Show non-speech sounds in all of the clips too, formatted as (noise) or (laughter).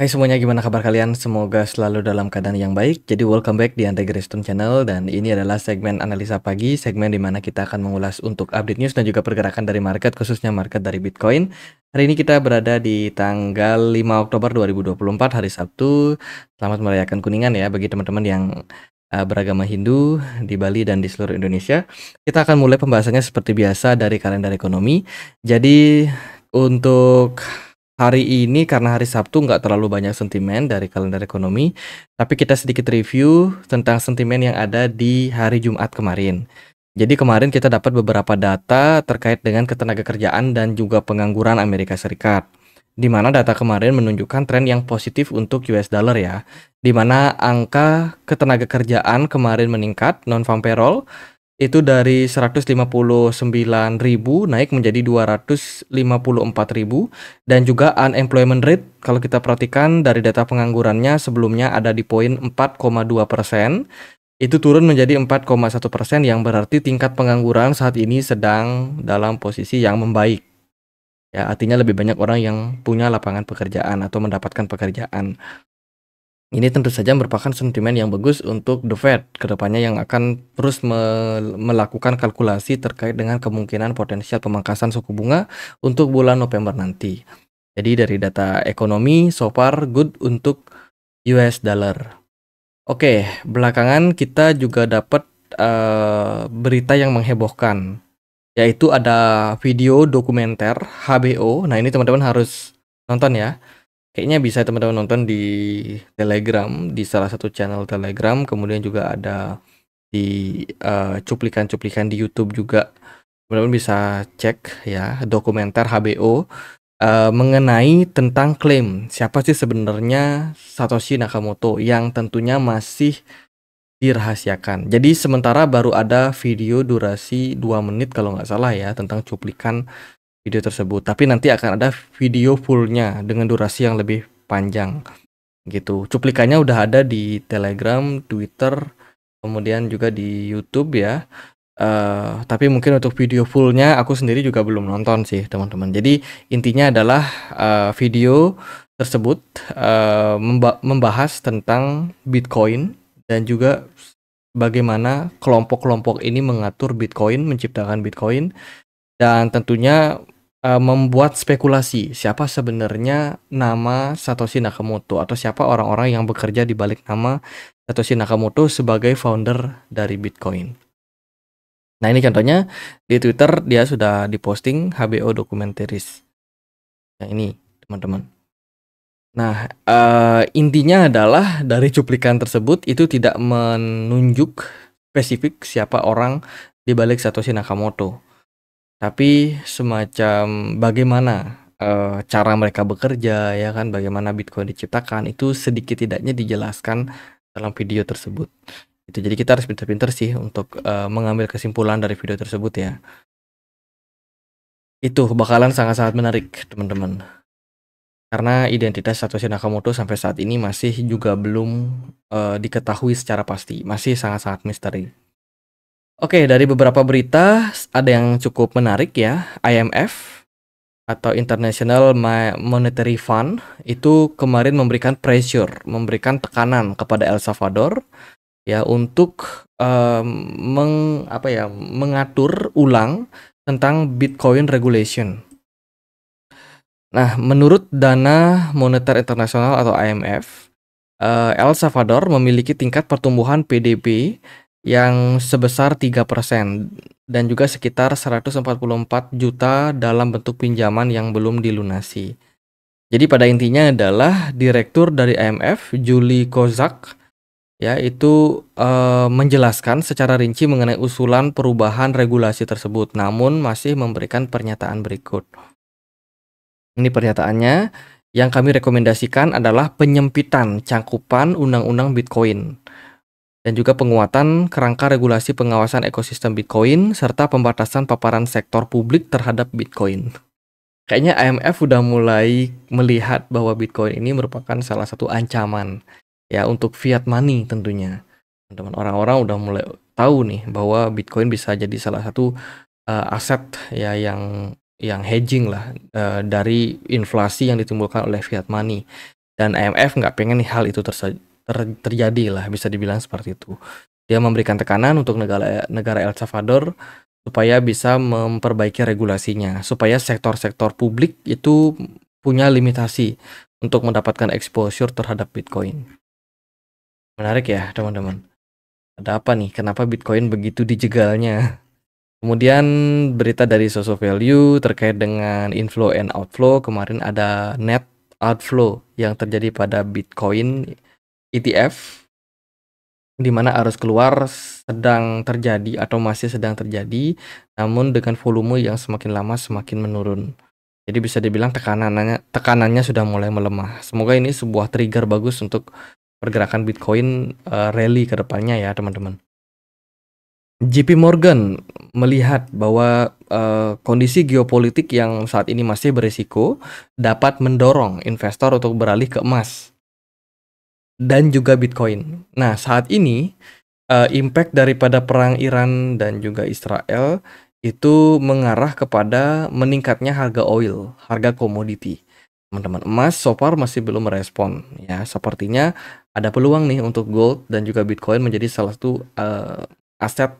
Hai semuanya, gimana kabar kalian? Semoga selalu dalam keadaan yang baik. Jadi welcome back di Ante Greystone Channel dan ini adalah segmen analisa pagi, segmen di mana kita akan mengulas untuk update news dan juga pergerakan dari market, khususnya market dari Bitcoin. Hari ini kita berada di tanggal 5 Oktober 2024, hari Sabtu. Selamat merayakan kuningan ya bagi teman-teman yang eh, beragama Hindu di Bali dan di seluruh Indonesia. Kita akan mulai pembahasannya seperti biasa dari kalender ekonomi. Jadi untuk hari ini karena hari Sabtu nggak terlalu banyak sentimen dari kalender ekonomi, tapi kita sedikit review tentang sentimen yang ada di hari Jumat kemarin. Jadi kemarin kita dapat beberapa data terkait dengan ketenaga kerjaan dan juga pengangguran Amerika Serikat. Di mana data kemarin menunjukkan tren yang positif untuk US dollar ya. Di mana angka ketenaga kerjaan kemarin meningkat, non-farm payroll, itu dari 159.000 naik menjadi 254.000 dan juga unemployment rate kalau kita perhatikan dari data penganggurannya sebelumnya ada di poin 4,2 persen itu turun menjadi 4,1 persen yang berarti tingkat pengangguran saat ini sedang dalam posisi yang membaik. Ya, artinya lebih banyak orang yang punya lapangan pekerjaan atau mendapatkan pekerjaan. Ini tentu saja merupakan sentimen yang bagus untuk The Fed kedepannya yang akan terus me melakukan kalkulasi terkait dengan kemungkinan potensial pemangkasan suku bunga untuk bulan November nanti. Jadi dari data ekonomi, so far good untuk US dollar. Oke, belakangan kita juga dapat uh, berita yang menghebohkan, yaitu ada video dokumenter HBO. Nah ini teman-teman harus nonton ya kayaknya bisa teman-teman nonton di Telegram di salah satu channel Telegram kemudian juga ada di eh, cuplikan-cuplikan uh, di YouTube juga teman-teman bisa cek ya dokumenter HBO uh, eh, mengenai tentang klaim siapa sih sebenarnya Satoshi Nakamoto yang tentunya masih dirahasiakan. Jadi sementara baru ada video durasi 2 menit kalau nggak salah ya tentang cuplikan video tersebut. Tapi nanti akan ada video fullnya dengan durasi yang lebih panjang gitu. Cuplikannya udah ada di Telegram, Twitter, kemudian juga di YouTube ya. Uh, tapi mungkin untuk video fullnya aku sendiri juga belum nonton sih teman-teman. Jadi intinya adalah uh, video tersebut uh, membahas tentang Bitcoin dan juga bagaimana kelompok-kelompok ini mengatur Bitcoin, menciptakan Bitcoin dan tentunya uh, membuat spekulasi siapa sebenarnya nama Satoshi Nakamoto atau siapa orang-orang yang bekerja di balik nama Satoshi Nakamoto sebagai founder dari Bitcoin. Nah ini contohnya di Twitter dia sudah diposting HBO dokumentaris. Nah ini teman-teman. Nah uh, intinya adalah dari cuplikan tersebut itu tidak menunjuk spesifik siapa orang di balik Satoshi Nakamoto tapi semacam bagaimana uh, cara mereka bekerja ya kan bagaimana Bitcoin diciptakan itu sedikit tidaknya dijelaskan dalam video tersebut itu jadi kita harus pintar-pintar sih untuk uh, mengambil kesimpulan dari video tersebut ya itu bakalan sangat-sangat menarik teman-teman karena identitas Satoshi Nakamoto sampai saat ini masih juga belum uh, diketahui secara pasti masih sangat-sangat misteri Oke, dari beberapa berita ada yang cukup menarik ya. IMF atau International Monetary Fund itu kemarin memberikan pressure, memberikan tekanan kepada El Salvador ya untuk um, meng apa ya mengatur ulang tentang Bitcoin regulation. Nah, menurut Dana Moneter Internasional atau IMF, eh, El Salvador memiliki tingkat pertumbuhan PDB yang sebesar 3% dan juga sekitar 144 juta dalam bentuk pinjaman yang belum dilunasi. Jadi pada intinya adalah direktur dari IMF Julie Kozak yaitu e, eh, menjelaskan secara rinci mengenai usulan perubahan regulasi tersebut namun masih memberikan pernyataan berikut. Ini pernyataannya yang kami rekomendasikan adalah penyempitan cangkupan undang-undang Bitcoin dan juga penguatan kerangka regulasi pengawasan ekosistem Bitcoin serta pembatasan paparan sektor publik terhadap Bitcoin. Kayaknya IMF udah mulai melihat bahwa Bitcoin ini merupakan salah satu ancaman ya untuk fiat money tentunya. Teman-teman orang-orang udah mulai tahu nih bahwa Bitcoin bisa jadi salah satu uh, aset ya yang yang hedging lah uh, dari inflasi yang ditimbulkan oleh fiat money dan IMF nggak pengen nih hal itu terjadi ter terjadi lah bisa dibilang seperti itu. Dia memberikan tekanan untuk negara negara El Salvador supaya bisa memperbaiki regulasinya, supaya sektor-sektor publik itu punya limitasi untuk mendapatkan exposure terhadap Bitcoin. Menarik ya, teman-teman. Ada apa nih? Kenapa Bitcoin begitu dijegalnya? Kemudian berita dari Social Value terkait dengan inflow and outflow kemarin ada net outflow yang terjadi pada Bitcoin ETF di mana arus keluar sedang terjadi atau masih sedang terjadi namun dengan volume yang semakin lama semakin menurun. Jadi bisa dibilang tekanannya tekanannya sudah mulai melemah. Semoga ini sebuah trigger bagus untuk pergerakan Bitcoin uh, rally ke depannya ya, teman-teman. JP Morgan melihat bahwa uh, kondisi geopolitik yang saat ini masih berisiko dapat mendorong investor untuk beralih ke emas dan juga Bitcoin. Nah, saat ini uh, impact daripada perang Iran dan juga Israel itu mengarah kepada meningkatnya harga oil, harga komoditi. Teman-teman, emas so far masih belum merespon ya. Sepertinya ada peluang nih untuk gold dan juga Bitcoin menjadi salah satu uh, aset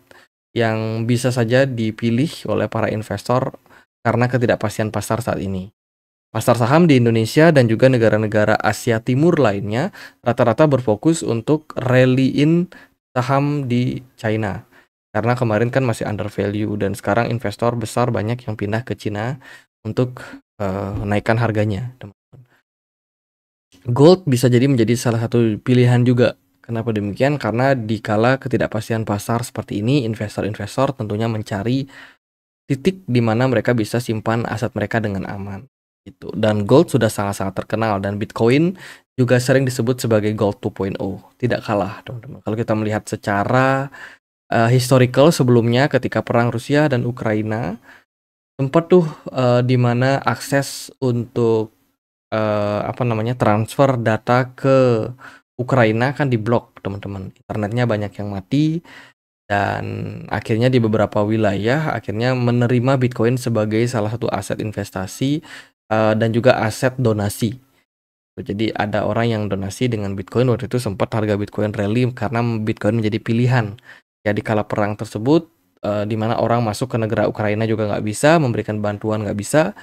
yang bisa saja dipilih oleh para investor karena ketidakpastian pasar saat ini. Pasar saham di Indonesia dan juga negara-negara Asia Timur lainnya rata-rata berfokus untuk rally-in saham di China. Karena kemarin kan masih under value dan sekarang investor besar banyak yang pindah ke China untuk uh, naikkan harganya. Gold bisa jadi menjadi salah satu pilihan juga. Kenapa demikian? Karena di kala ketidakpastian pasar seperti ini, investor-investor tentunya mencari titik di mana mereka bisa simpan aset mereka dengan aman gitu. Dan gold sudah sangat-sangat terkenal dan Bitcoin juga sering disebut sebagai gold 2.0. Tidak kalah, teman-teman. Kalau kita melihat secara uh, historical sebelumnya ketika perang Rusia dan Ukraina tempat tuh uh, di mana akses untuk uh, apa namanya transfer data ke Ukraina kan diblok teman-teman internetnya banyak yang mati dan akhirnya di beberapa wilayah akhirnya menerima Bitcoin sebagai salah satu aset investasi uh, dan juga aset donasi. Jadi ada orang yang donasi dengan Bitcoin waktu itu sempat harga Bitcoin rally karena Bitcoin menjadi pilihan. Ya di kala perang tersebut, uh, di mana orang masuk ke negara Ukraina juga nggak bisa, memberikan bantuan nggak bisa,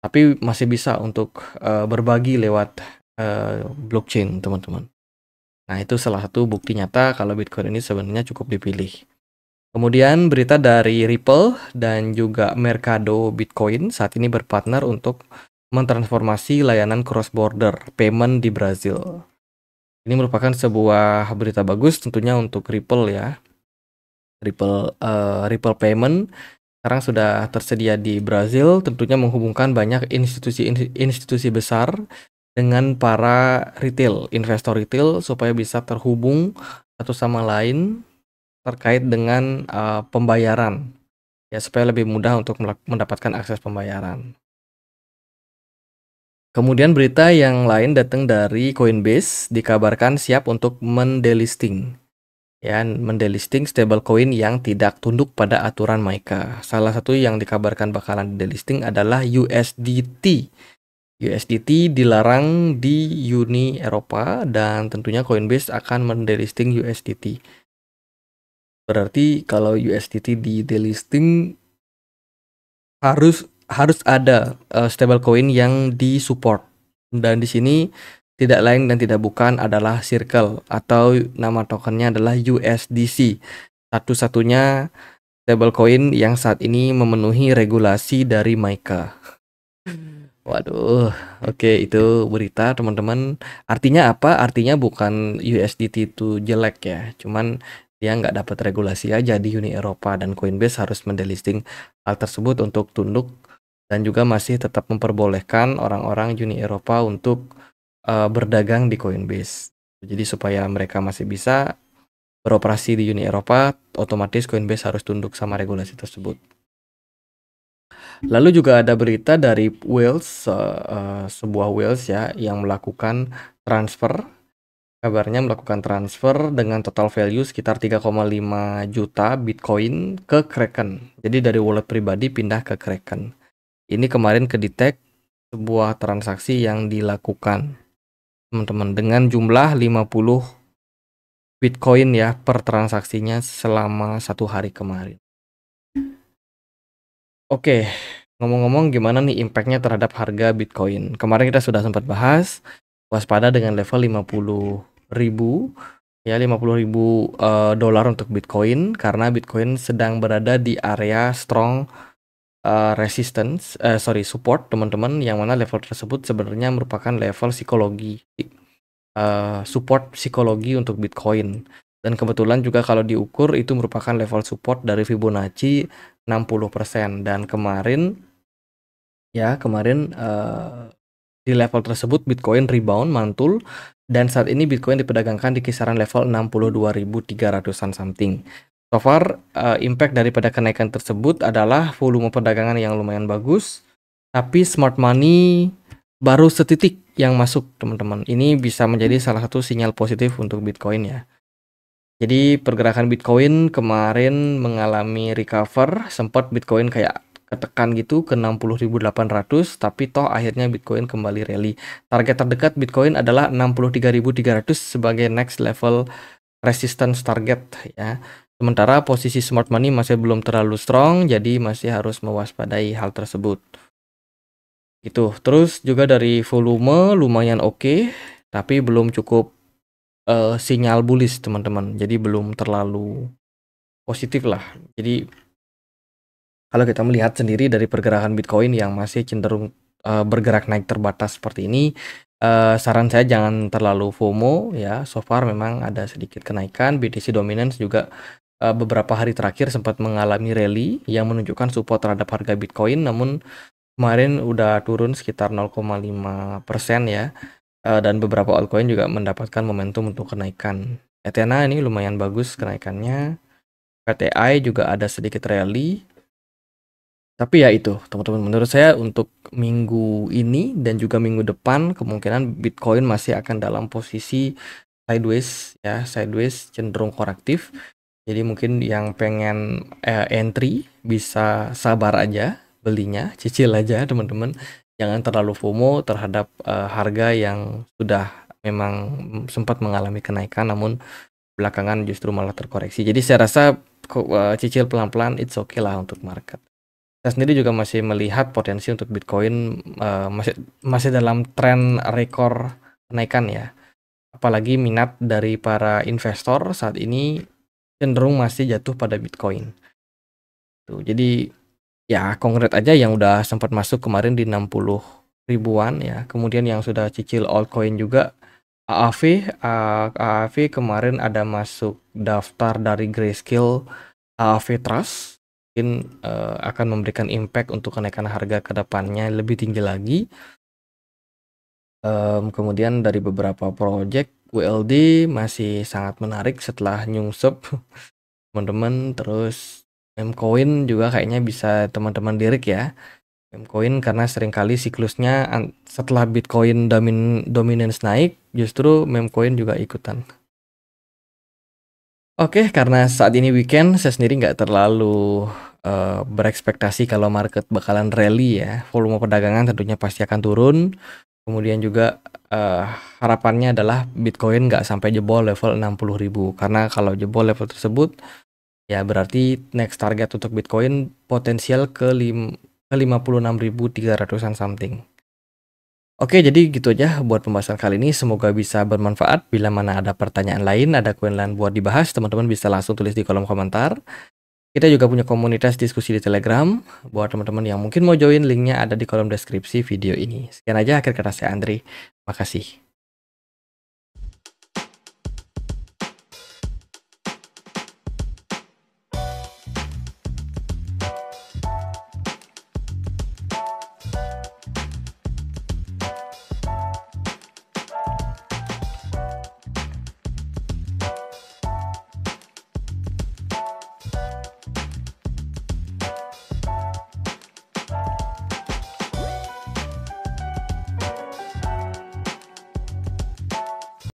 tapi masih bisa untuk uh, berbagi lewat uh, blockchain, teman-teman. Nah itu salah satu bukti nyata kalau Bitcoin ini sebenarnya cukup dipilih. Kemudian berita dari Ripple dan juga Mercado Bitcoin saat ini berpartner untuk mentransformasi layanan cross border payment di Brazil. Ini merupakan sebuah berita bagus tentunya untuk Ripple ya. Ripple uh, Ripple Payment sekarang sudah tersedia di Brazil, tentunya menghubungkan banyak institusi-institusi besar dengan para retail, investor retail supaya bisa terhubung satu sama lain terkait dengan uh, pembayaran ya supaya lebih mudah untuk mendapatkan akses pembayaran. Kemudian berita yang lain datang dari Coinbase dikabarkan siap untuk mendelisting. Ya, mendelisting stablecoin yang tidak tunduk pada aturan mereka. Salah satu yang dikabarkan bakalan delisting adalah USDT. USDT dilarang di Uni Eropa dan tentunya Coinbase akan mendelisting USDT. Berarti kalau USDT di delisting harus harus ada uh, eh, stablecoin yang disupport. Dan di sini tidak lain dan tidak bukan adalah Circle atau nama tokennya adalah USDC. Satu-satunya stablecoin yang saat ini memenuhi regulasi dari MiCA. Hmm. Waduh, oke okay, itu berita teman-teman. Artinya apa? Artinya bukan USDT itu jelek ya, cuman dia nggak dapat regulasi aja di Uni Eropa dan Coinbase harus mendelisting hal tersebut untuk tunduk dan juga masih tetap memperbolehkan orang-orang Uni Eropa untuk uh, berdagang di Coinbase. Jadi supaya mereka masih bisa beroperasi di Uni Eropa, otomatis Coinbase harus tunduk sama regulasi tersebut. Lalu juga ada berita dari Wales, uh, uh, sebuah Wales ya, yang melakukan transfer kabarnya melakukan transfer dengan total value sekitar 3,5 juta Bitcoin ke Kraken. Jadi dari wallet pribadi pindah ke Kraken. Ini kemarin ke detect sebuah transaksi yang dilakukan teman-teman dengan jumlah 50 Bitcoin ya per transaksinya selama satu hari kemarin. Oke, ngomong-ngomong gimana nih impactnya terhadap harga Bitcoin? Kemarin kita sudah sempat bahas waspada dengan level 50.000 ya 50.000 uh, eh, dolar untuk Bitcoin karena Bitcoin sedang berada di area strong uh, resistance uh, sorry support teman-teman yang mana level tersebut sebenarnya merupakan level psikologi uh, support psikologi untuk Bitcoin dan kebetulan juga kalau diukur itu merupakan level support dari Fibonacci 60% dan kemarin ya kemarin uh, di level tersebut Bitcoin rebound mantul dan saat ini Bitcoin diperdagangkan di kisaran level 62.300-an something. So far, uh, impact daripada kenaikan tersebut adalah volume perdagangan yang lumayan bagus, tapi smart money baru setitik yang masuk, teman-teman. Ini bisa menjadi salah satu sinyal positif untuk Bitcoin ya. Jadi pergerakan Bitcoin kemarin mengalami recover, sempat Bitcoin kayak ketekan gitu ke 60.800 tapi toh akhirnya Bitcoin kembali rally. Target terdekat Bitcoin adalah 63.300 sebagai next level resistance target ya. Sementara posisi smart money masih belum terlalu strong jadi masih harus mewaspadai hal tersebut. Itu. Terus juga dari volume lumayan oke okay, tapi belum cukup uh, sinyal bullish teman-teman. Jadi belum terlalu positif lah. Jadi kalau kita melihat sendiri dari pergerakan Bitcoin yang masih cenderung uh, bergerak naik terbatas seperti ini, uh, saran saya jangan terlalu FOMO ya. So far memang ada sedikit kenaikan, BTC dominance juga uh, beberapa hari terakhir sempat mengalami rally yang menunjukkan support terhadap harga Bitcoin, namun kemarin udah turun sekitar 0,5 persen ya. Uh, dan beberapa altcoin juga mendapatkan momentum untuk kenaikan. Ethena ini lumayan bagus kenaikannya. PTI juga ada sedikit rally tapi ya itu, teman-teman. Menurut saya untuk minggu ini dan juga minggu depan kemungkinan Bitcoin masih akan dalam posisi sideways ya, sideways cenderung korektif. Jadi mungkin yang pengen eh, entry bisa sabar aja belinya, (laughs) cicil aja teman-teman. Jangan terlalu FOMO terhadap eh, harga yang sudah memang sempat mengalami kenaikan namun belakangan justru malah terkoreksi. Jadi saya rasa eh, cicil pelan-pelan it's okay lah untuk market saya sendiri juga masih melihat potensi untuk Bitcoin uh, masih masih dalam tren rekor kenaikan ya. Apalagi minat dari para investor saat ini cenderung masih jatuh pada Bitcoin. Tuh, jadi ya konkret aja yang udah sempat masuk kemarin di 60 ribuan ya. Kemudian yang sudah cicil altcoin juga AAV, AAV kemarin ada masuk daftar dari Grayscale AAV Trust mungkin uh, akan memberikan impact untuk kenaikan harga ke depannya lebih tinggi lagi. Um, kemudian dari beberapa project WLD masih sangat menarik setelah nyungsep (laughs) teman-teman terus Memcoin juga kayaknya bisa teman-teman dirik ya Memcoin karena seringkali siklusnya setelah Bitcoin domin dominance naik justru Memcoin juga ikutan Oke, karena saat ini weekend, saya sendiri nggak terlalu uh, berekspektasi kalau market bakalan rally ya. Volume perdagangan tentunya pasti akan turun. Kemudian juga uh, harapannya adalah Bitcoin nggak sampai jebol level 60 ribu. Karena kalau jebol level tersebut, ya berarti next target untuk Bitcoin potensial ke, enam ke 56.300an something. Oke, jadi gitu aja buat pembahasan kali ini. Semoga bisa bermanfaat. Bila mana ada pertanyaan lain, ada koin lain buat dibahas, teman-teman bisa langsung tulis di kolom komentar. Kita juga punya komunitas diskusi di Telegram. Buat teman-teman yang mungkin mau join, linknya ada di kolom deskripsi video ini. Sekian aja, akhir kata saya Andri. Makasih.